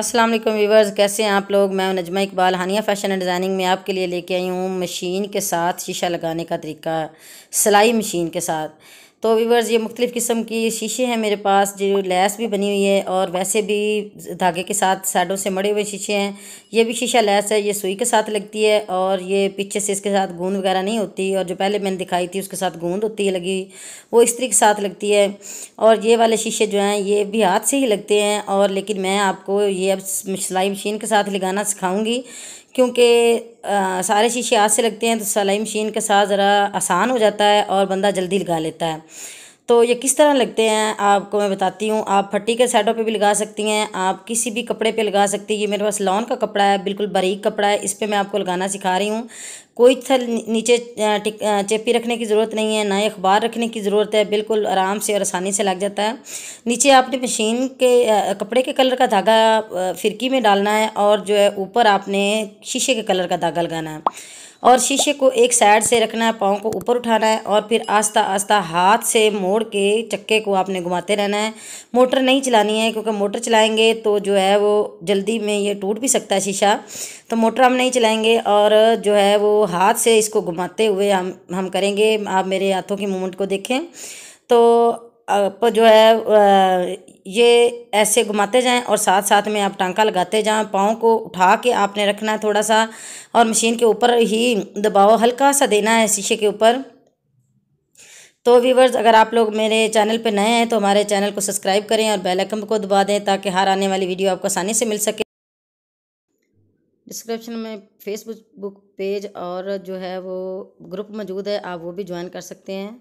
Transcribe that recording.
अस्सलाम वालेकुम व्यूवर्स कैसे हैं आप लोग मैं Najma Iqbal Haniya fashion and designing में आपके लिए लेके आई हूँ मशीन के साथ शीशा लगाने का तरीका सिलाई मशीन के साथ तो वीवर्स ये मुख्तलिफ़ किस्म की शीशे हैं मेरे पास जो लैस भी बनी हुई है और वैसे भी धागे के साथ साइडों से मड़े हुए शीशे हैं ये भी शीशा लैस है ये सुई के साथ लगती है और ये पीछे से इसके साथ गूंद वगैरह नहीं होती और जो पहले मैंने दिखाई थी उसके साथ गूंद होती है लगी वो इस्त्री के साथ लगती है और ये वाले शीशे जो हैं ये भी हाथ से ही लगते हैं और लेकिन मैं आपको ये अब सिलाई मशीन के साथ लगाना सिखाऊँगी क्योंकि सारे शीशे हाथ से लगते हैं तो सलाई मशीन के साथ ज़रा आसान हो जाता है और बंदा जल्दी लगा लेता है तो ये किस तरह लगते हैं आपको मैं बताती हूँ आप फट्टी के साइडों पे भी लगा सकती हैं आप किसी भी कपड़े पे लगा सकती हैं ये मेरे पास लॉन का कपड़ा है बिल्कुल बारीक कपड़ा है इस पर मैं आपको लगाना सिखा रही हूँ कोई थल नीचे चेपी रखने की ज़रूरत नहीं है ना ही अखबार रखने की ज़रूरत है बिल्कुल आराम से और आसानी से लग जाता है नीचे आपने मशीन के कपड़े के कलर का धागा फिरकी में डालना है और जो है ऊपर आपने शीशे के कलर का धागा लगाना है और शीशे को एक साइड से रखना है पाँव को ऊपर उठाना है और फिर आस्ता आस्ता हाथ से मोड़ के चक्के को आपने घुमाते रहना है मोटर नहीं चलानी है क्योंकि मोटर चलाएंगे तो जो है वो जल्दी में ये टूट भी सकता है शीशा तो मोटर हम नहीं चलाएंगे और जो है वो हाथ से इसको घुमाते हुए हम हम करेंगे आप मेरे हाथों की मूवमेंट को देखें तो आप जो है ये ऐसे घुमाते जाएं और साथ साथ में आप टांका लगाते जाएं पाँव को उठा के आपने रखना है थोड़ा सा और मशीन के ऊपर ही दबाव हल्का सा देना है शीशे के ऊपर तो व्यूवर्स अगर आप लोग मेरे चैनल पर नए हैं तो हमारे चैनल को सब्सक्राइब करें और बेल आइकन को दबा दें ताकि हर आने वाली वीडियो आपको आसानी से मिल सके डिस्क्रिप्शन में फेसबुक बुक पेज और जो है वो ग्रुप मौजूद है आप वो भी ज्वाइन कर सकते हैं